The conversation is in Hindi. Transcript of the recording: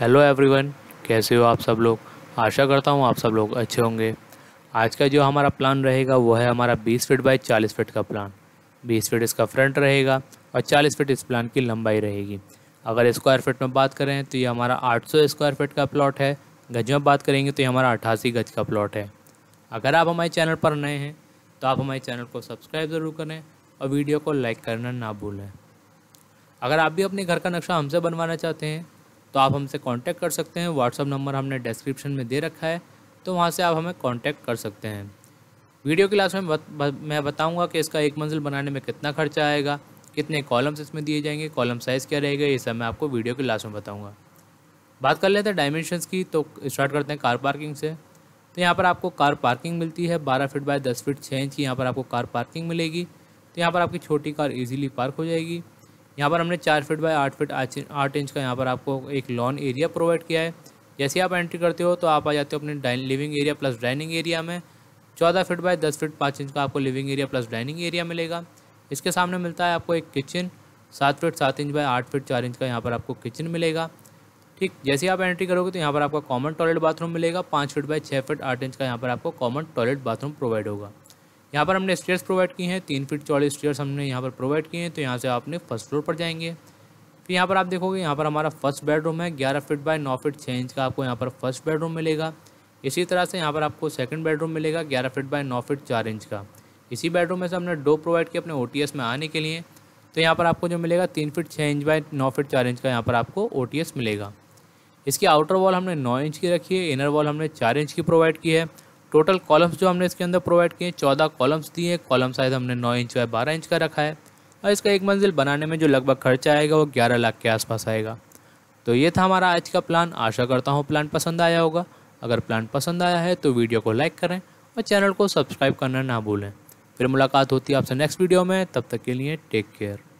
हेलो एवरीवन कैसे हो आप सब लोग आशा करता हूँ आप सब लोग अच्छे होंगे आज का जो हमारा प्लान रहेगा वो है हमारा 20 फीट बाई 40 फीट का प्लान 20 फीट इसका फ्रंट रहेगा और 40 फीट इस प्लान की लंबाई रहेगी अगर स्क्वायर फीट में बात करें तो ये हमारा 800 स्क्वायर फीट का प्लॉट है गज में बात करेंगे तो ये हमारा अट्ठासी गज का प्लॉट है अगर आप हमारे चैनल पर नए हैं तो आप हमारे चैनल को सब्सक्राइब ज़रूर करें और वीडियो को लाइक करना ना भूलें अगर आप भी अपने घर का नक्शा हमसे बनवाना चाहते हैं तो आप हमसे कांटेक्ट कर सकते हैं व्हाट्सअप नंबर हमने डिस्क्रिप्शन में दे रखा है तो वहाँ से आप हमें कांटेक्ट कर सकते हैं वीडियो क्लास में बत, बत, मैं बताऊँगा कि इसका एक मंजिल बनाने में कितना खर्चा आएगा कितने कॉलम्स इसमें दिए जाएंगे कॉलम साइज़ क्या रहेगा ये सब मैं आपको वीडियो के लास्ट में बताऊँगा बात कर लेते हैं डायमेंशन की तो स्टार्ट करते हैं कार पार्किंग से तो यहाँ पर आपको कार पार्किंग मिलती है बारह फिट बाय दस फीट छः इंच की यहाँ पर आपको कार पार्किंग मिलेगी तो यहाँ पर आपकी छोटी कार इजीली पार्क हो जाएगी यहाँ पर हमने चार फिट बाय आठ फिट आठ इंच का यहाँ पर आपको एक लॉन एरिया प्रोवाइड किया है जैसे आप एंट्री करते हो तो आप आ जाते हो अपने living area plus dining area में चौदह फिट बाय दस फिट पाँच इंच का आपको living area plus dining area मिलेगा इसके सामने मिलता है आपको एक किचन सात फिट सात इंच बाय आठ फिट चार इंच का यहाँ पर आपको किचन मिलेगा ठीक जैसे आप एंट्री करोगे तो यहाँ पर आपका कॉमन टॉयलेट बाथरूम मिलेगा पाँच फिट बाय छः फिट आठ इंच का यहाँ पर आपको कॉमन टॉयलेट बाथरूम प्रोवाइड होगा यहाँ पर हमने स्टेयर्स प्रोवाइड किए हैं तीन फीट चौड़े स्टेयर्स हमने यहाँ पर प्रोवाइड किए हैं तो यहाँ से आपने फर्स्ट फ्लोर पर जाएंगे फिर यहाँ पर आप देखोगे यहाँ पर हमारा फर्स्ट बेडरूम है ग्यारह फिट बाय नौ फिट छः इंच का आपको यहाँ पर फर्स्ट बेडरूम मिलेगा इसी तरह से यहाँ पर आपको सेकंड बेडरूम मिलेगा ग्यारह फिट बाय नौ फिट चार इंच का इसी बेडरूम में से हमने डो प्रोवाइड किया अपने ओ में आने के लिए तो यहाँ पर आपको जो मिलेगा तीन फिट छः इंच बाय नौ फिट चार इंच का यहाँ पर आपको ओ मिलेगा इसकी आउटर वॉल हमने नौ इंच की रखी है इनर वॉल हमने चार इंच की प्रोवाइड की है टोटल कॉलम्स जो हमने इसके अंदर प्रोवाइड किए चौदह कॉलम्स दिए कॉलम साइज हमने नौ इंच बाय बारह इंच का रखा है और इसका एक मंजिल बनाने में जो लगभग खर्चा आएगा वो ग्यारह लाख के आसपास आएगा तो ये था हमारा आज का प्लान आशा करता हूँ प्लान पसंद आया होगा अगर प्लान पसंद आया है तो वीडियो को लाइक करें और चैनल को सब्सक्राइब करना ना भूलें फिर मुलाकात होती है आपसे नेक्स्ट वीडियो में तब तक के लिए टेक केयर